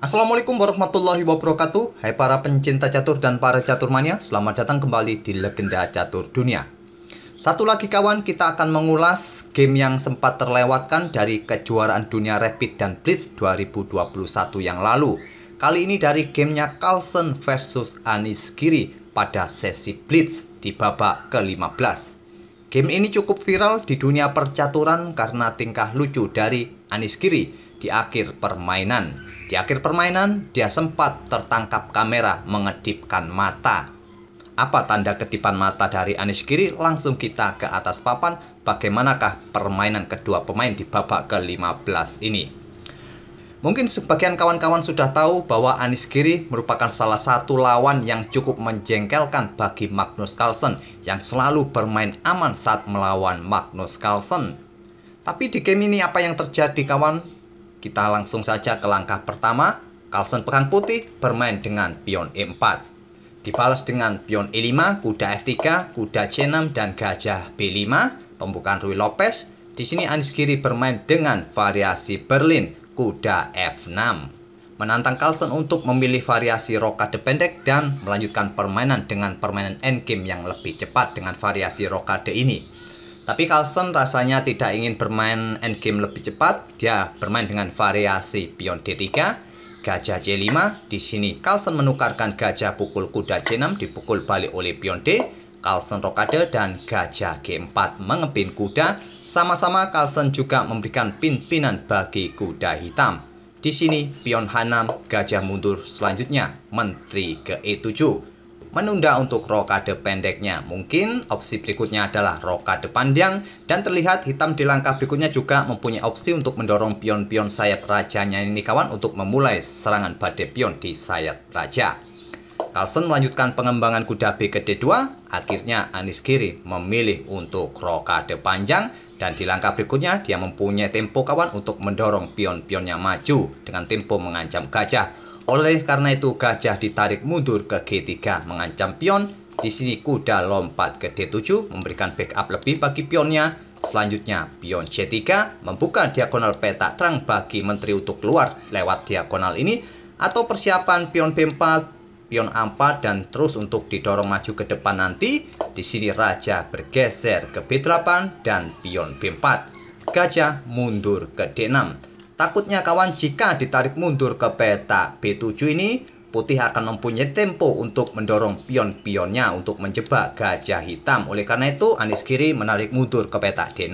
Assalamualaikum warahmatullahi wabarakatuh Hai para pencinta catur dan para catur mania Selamat datang kembali di Legenda Catur Dunia Satu lagi kawan kita akan mengulas game yang sempat terlewatkan dari kejuaraan dunia Rapid dan Blitz 2021 yang lalu Kali ini dari gamenya Carlsen versus Anis Giri pada sesi Blitz di babak ke-15 Game ini cukup viral di dunia percaturan karena tingkah lucu dari Anis Giri di akhir permainan, di akhir permainan dia sempat tertangkap kamera mengedipkan mata. Apa tanda kedipan mata dari Anis Giri? Langsung kita ke atas papan bagaimanakah permainan kedua pemain di babak ke-15 ini. Mungkin sebagian kawan-kawan sudah tahu bahwa Anis Giri merupakan salah satu lawan yang cukup menjengkelkan bagi Magnus Carlsen yang selalu bermain aman saat melawan Magnus Carlsen. Tapi di game ini apa yang terjadi kawan? Kita langsung saja ke langkah pertama, Carlsen Perang Putih bermain dengan pion E4. Dibalas dengan pion E5, kuda F3, kuda C6, dan gajah B5, pembukaan Rui Lopez. Di sini Anies Giri bermain dengan variasi Berlin, kuda F6. Menantang Carlsen untuk memilih variasi rokade pendek dan melanjutkan permainan dengan permainan endgame yang lebih cepat dengan variasi rokade ini. Tapi Carlsen rasanya tidak ingin bermain endgame lebih cepat, dia bermain dengan variasi pion D3, gajah C5. Di sini Carlsen menukarkan gajah pukul kuda C6 dipukul balik oleh pion D, Carlsen rokade dan gajah G4 mengepin kuda. Sama-sama Carlsen juga memberikan pimpinan bagi kuda hitam. Di sini pion H6, gajah mundur selanjutnya, menteri ke E7 menunda untuk rokade pendeknya. Mungkin opsi berikutnya adalah rokade panjang dan terlihat hitam di langkah berikutnya juga mempunyai opsi untuk mendorong pion-pion sayap rajanya ini kawan untuk memulai serangan badai pion di sayap raja. Carlsen melanjutkan pengembangan kuda B ke D2, akhirnya Anis kiri memilih untuk rokade panjang dan di langkah berikutnya dia mempunyai tempo kawan untuk mendorong pion-pionnya maju dengan tempo mengancam gajah. Oleh karena itu gajah ditarik mundur ke G3 mengancam pion. Di sini kuda lompat ke D7 memberikan backup lebih bagi pionnya. Selanjutnya pion C3 membuka diagonal peta terang bagi menteri untuk keluar lewat diagonal ini atau persiapan pion B4, pion A4 dan terus untuk didorong maju ke depan nanti. Di sini raja bergeser ke B8 dan pion B4. Gajah mundur ke D6. Takutnya kawan jika ditarik mundur ke peta B7 ini, putih akan mempunyai tempo untuk mendorong pion-pionnya untuk menjebak gajah hitam. Oleh karena itu, Anis kiri menarik mundur ke peta D6,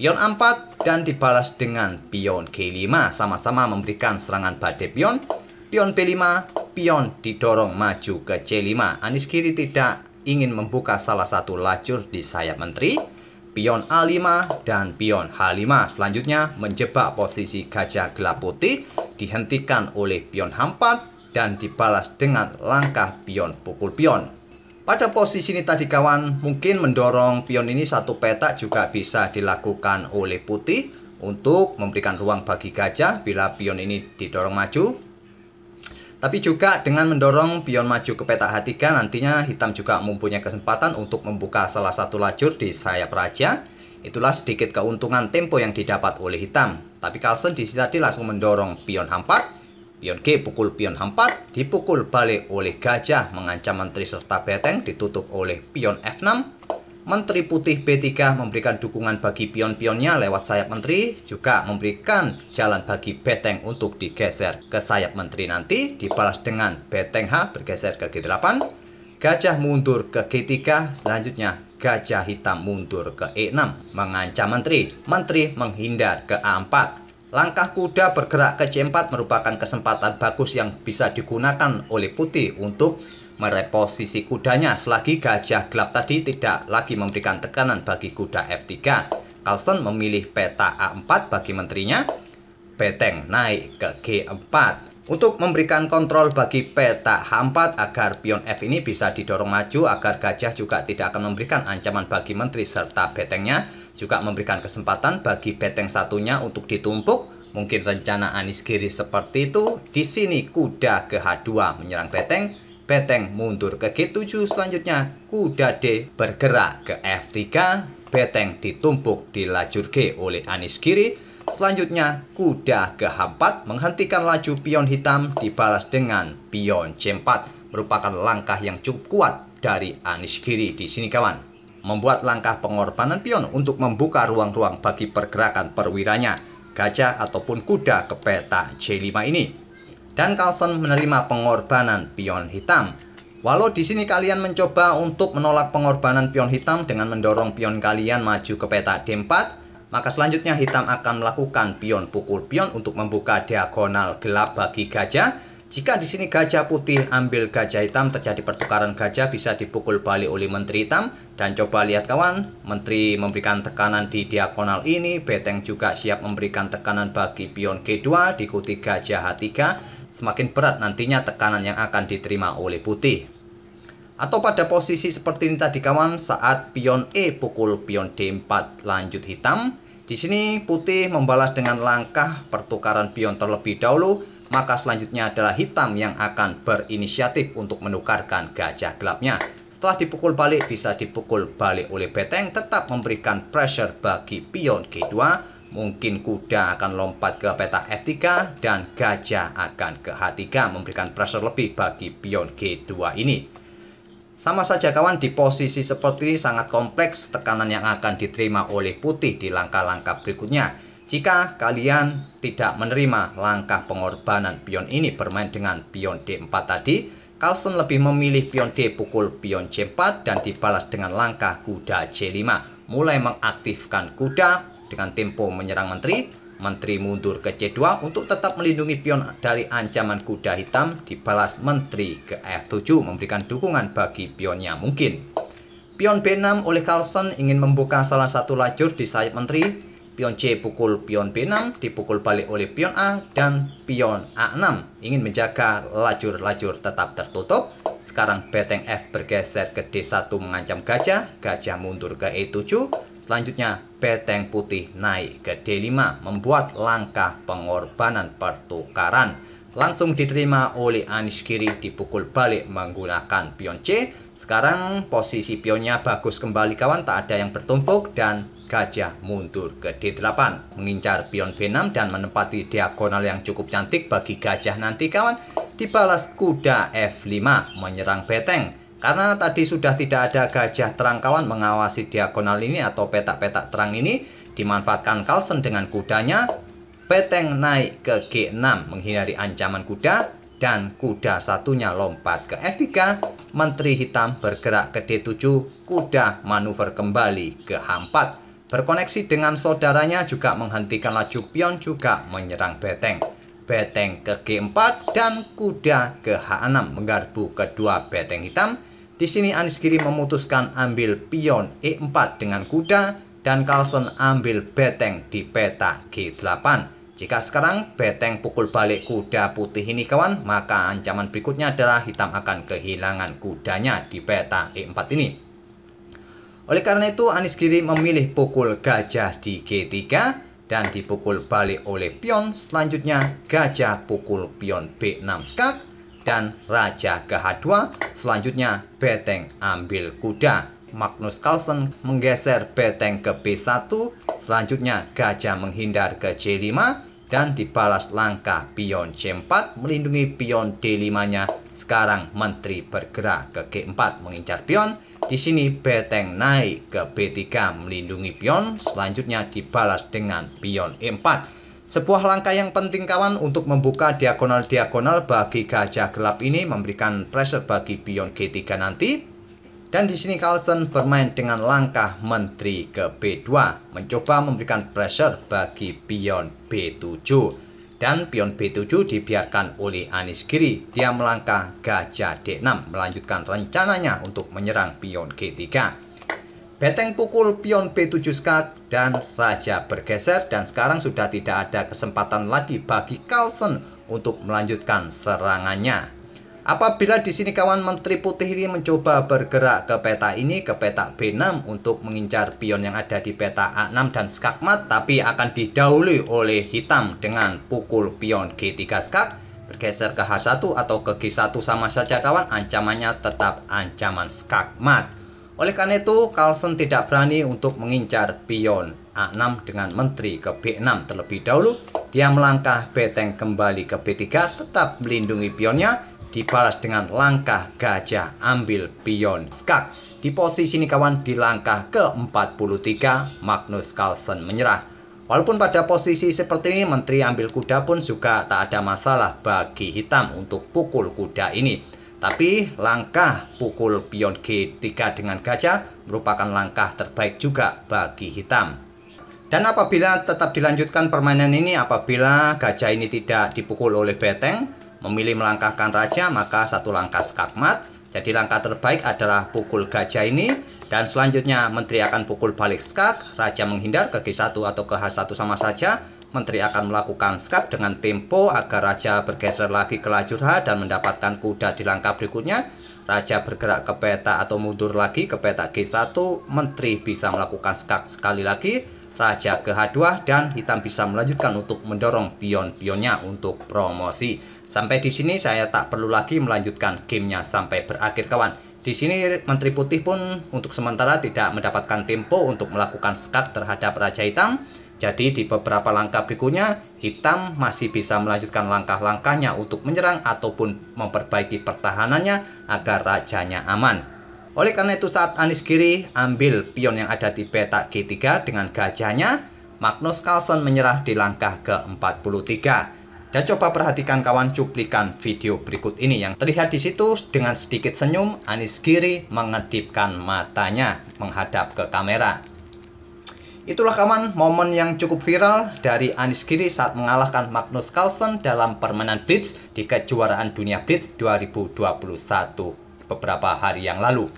pion A4, dan dibalas dengan pion G5. Sama-sama memberikan serangan badai pion. Pion B5, pion didorong maju ke C5. Anis kiri tidak ingin membuka salah satu lacur di sayap menteri pion A5 dan pion H5. Selanjutnya menjebak posisi gajah gelap putih, dihentikan oleh pion H4 dan dibalas dengan langkah pion pukul pion. Pada posisi ini tadi kawan, mungkin mendorong pion ini satu petak juga bisa dilakukan oleh putih untuk memberikan ruang bagi gajah bila pion ini didorong maju tapi juga dengan mendorong pion maju ke peta H3 nantinya hitam juga mempunyai kesempatan untuk membuka salah satu lajur di sayap raja. Itulah sedikit keuntungan tempo yang didapat oleh hitam. Tapi Carlsen di sini tadi langsung mendorong pion hampar. Pion G pukul pion hampar, dipukul balik oleh gajah mengancam menteri serta beteng ditutup oleh pion F6 Menteri Putih b 3 memberikan dukungan bagi pion-pionnya lewat sayap menteri, juga memberikan jalan bagi Beteng untuk digeser ke sayap menteri nanti, dibalas dengan Beteng H bergeser ke G8, Gajah mundur ke G3, selanjutnya Gajah hitam mundur ke E6, mengancam menteri, menteri menghindar ke A4, Langkah kuda bergerak ke C4 merupakan kesempatan bagus yang bisa digunakan oleh putih untuk mereposisi kudanya selagi gajah gelap tadi tidak lagi memberikan tekanan bagi kuda F3. Carlsen memilih peta A4 bagi menterinya, beteng naik ke G4 untuk memberikan kontrol bagi peta H4 agar pion F ini bisa didorong maju agar gajah juga tidak akan memberikan ancaman bagi menteri serta betengnya juga memberikan kesempatan bagi beteng satunya untuk ditumpuk Mungkin rencana Anis Giri seperti itu. Di sini kuda ke H2 menyerang beteng, Beteng mundur ke G7 selanjutnya kuda D bergerak ke F3 Beteng ditumpuk di lajur G oleh Anis kiri Selanjutnya, kuda ke H4 menghentikan laju pion hitam dibalas dengan pion C4 merupakan langkah yang cukup kuat dari anis kiri di sini kawan. Membuat langkah pengorbanan pion untuk membuka ruang-ruang bagi pergerakan perwiranya, gajah ataupun kuda ke peta C5 ini dan Carlson menerima pengorbanan pion hitam. Walau di sini kalian mencoba untuk menolak pengorbanan pion hitam dengan mendorong pion kalian maju ke peta D4, maka selanjutnya hitam akan melakukan pion pukul pion untuk membuka diagonal gelap bagi gajah jika di sini gajah putih ambil gajah hitam terjadi pertukaran gajah bisa dipukul balik oleh menteri hitam dan coba lihat kawan menteri memberikan tekanan di diagonal ini beteng juga siap memberikan tekanan bagi pion G2 diikuti gajah H3 semakin berat nantinya tekanan yang akan diterima oleh putih. Atau pada posisi seperti ini tadi kawan, saat pion E pukul pion D4 lanjut hitam, di sini putih membalas dengan langkah pertukaran pion terlebih dahulu, maka selanjutnya adalah hitam yang akan berinisiatif untuk menukarkan gajah gelapnya. Setelah dipukul balik, bisa dipukul balik oleh beteng, tetap memberikan pressure bagi pion G2, Mungkin kuda akan lompat ke peta F3 dan gajah akan ke H3 memberikan pressure lebih bagi pion G2 ini. Sama saja kawan, di posisi seperti ini sangat kompleks tekanan yang akan diterima oleh putih di langkah-langkah berikutnya. Jika kalian tidak menerima langkah pengorbanan pion ini bermain dengan pion D4 tadi, Carlsen lebih memilih pion D pukul pion C4 dan dibalas dengan langkah kuda C5, mulai mengaktifkan kuda dengan tempo menyerang menteri, menteri mundur ke C2 untuk tetap melindungi pion dari ancaman kuda hitam dibalas menteri ke F7 memberikan dukungan bagi pionnya mungkin. Pion B6 oleh Carlson ingin membuka salah satu lajur di sayap menteri, pion C pukul pion B6 dipukul balik oleh pion A dan pion A6 ingin menjaga lajur-lajur tetap tertutup sekarang beteng F bergeser ke D1 mengancam gajah, gajah mundur ke E7. Selanjutnya beteng putih naik ke D5 membuat langkah pengorbanan pertukaran. Langsung diterima oleh anis Kiri dipukul balik menggunakan pion C. Sekarang posisi pionnya bagus kembali kawan, tak ada yang bertumpuk dan Gajah mundur ke D8, mengincar pion B6 dan menempati diagonal yang cukup cantik bagi Gajah nanti kawan. Dibalas kuda F5 menyerang beteng. Karena tadi sudah tidak ada gajah terang kawan mengawasi diagonal ini atau petak-petak terang ini, dimanfaatkan Carlsen dengan kudanya, beteng naik ke G6 menghindari ancaman kuda, dan kuda satunya lompat ke F3, menteri hitam bergerak ke D7, kuda manuver kembali ke H4. Berkoneksi dengan saudaranya juga menghentikan laju pion juga menyerang beteng. Beteng ke G4 dan kuda ke H6 menggarbu kedua beteng hitam. Di sini Anis Giri memutuskan ambil pion E4 dengan kuda dan Carlson ambil beteng di peta G8. Jika sekarang beteng pukul balik kuda putih ini kawan, maka ancaman berikutnya adalah hitam akan kehilangan kudanya di peta E4 ini. Oleh karena itu, Anies Giri memilih pukul gajah di G3 dan dipukul balik oleh pion. Selanjutnya, gajah pukul pion B6 skak dan raja ke H2. Selanjutnya, beteng ambil kuda. Magnus Carlsen menggeser beteng ke B1. Selanjutnya, gajah menghindar ke C5 dan dibalas langkah pion C4 melindungi pion D5-nya. Sekarang menteri bergerak ke G4 mengincar pion di sini beteng naik ke B3 melindungi pion, selanjutnya dibalas dengan pion E4. Sebuah langkah yang penting kawan untuk membuka diagonal-diagonal bagi gajah gelap ini memberikan pressure bagi pion G3 nanti. Dan di sini Carlsen bermain dengan langkah menteri ke B2, mencoba memberikan pressure bagi pion B7 dan pion B7 dibiarkan oleh Anis Giri. Dia melangkah gajah D6 melanjutkan rencananya untuk menyerang pion G3. Beteng pukul pion B7 skat dan raja bergeser dan sekarang sudah tidak ada kesempatan lagi bagi Carlsen untuk melanjutkan serangannya. Apabila di sini kawan Menteri Putih ini mencoba bergerak ke peta ini, ke peta B6 untuk mengincar pion yang ada di peta A6 dan skakmat, tapi akan didahului oleh hitam dengan pukul pion G3 skak, bergeser ke H1 atau ke G1 sama saja kawan, ancamannya tetap ancaman skakmat. Oleh karena itu, Carlsen tidak berani untuk mengincar pion A6 dengan menteri ke B6 terlebih dahulu. Dia melangkah beteng kembali ke B3, tetap melindungi pionnya, dibalas dengan langkah gajah ambil pion skak. Di posisi ini kawan di langkah ke-43 Magnus Carlsen menyerah. Walaupun pada posisi seperti ini menteri ambil kuda pun juga tak ada masalah bagi hitam untuk pukul kuda ini. Tapi langkah pukul pion G3 dengan gajah merupakan langkah terbaik juga bagi hitam. Dan apabila tetap dilanjutkan permainan ini apabila gajah ini tidak dipukul oleh beteng, Memilih melangkahkan raja maka satu langkah skakmat. Jadi langkah terbaik adalah pukul gajah ini dan selanjutnya menteri akan pukul balik skak, raja menghindar ke G1 atau ke H1 sama saja. Menteri akan melakukan skak dengan tempo agar raja bergeser lagi ke lajur H dan mendapatkan kuda di langkah berikutnya. Raja bergerak ke peta atau mundur lagi ke peta G1, menteri bisa melakukan skak sekali lagi Raja ke H2 dan Hitam bisa melanjutkan untuk mendorong pion-pionnya untuk promosi. Sampai di sini saya tak perlu lagi melanjutkan gamenya sampai berakhir kawan. Di sini Menteri Putih pun untuk sementara tidak mendapatkan tempo untuk melakukan sekat terhadap Raja Hitam. Jadi di beberapa langkah berikutnya, Hitam masih bisa melanjutkan langkah-langkahnya untuk menyerang ataupun memperbaiki pertahanannya agar rajanya aman. Oleh karena itu saat Anis Kiri ambil pion yang ada di petak G3 dengan gajahnya, Magnus Carlsen menyerah di langkah ke-43. Dan coba perhatikan kawan cuplikan video berikut ini yang terlihat di situ dengan sedikit senyum Anis Giri mengedipkan matanya menghadap ke kamera. Itulah kawan momen yang cukup viral dari Anis Giri saat mengalahkan Magnus Carlsen dalam permainan Blitz di kejuaraan dunia Blitz 2021 beberapa hari yang lalu.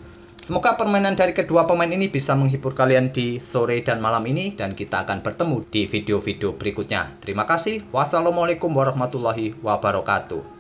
Semoga permainan dari kedua pemain ini bisa menghibur kalian di sore dan malam ini dan kita akan bertemu di video-video berikutnya. Terima kasih. Wassalamualaikum warahmatullahi wabarakatuh.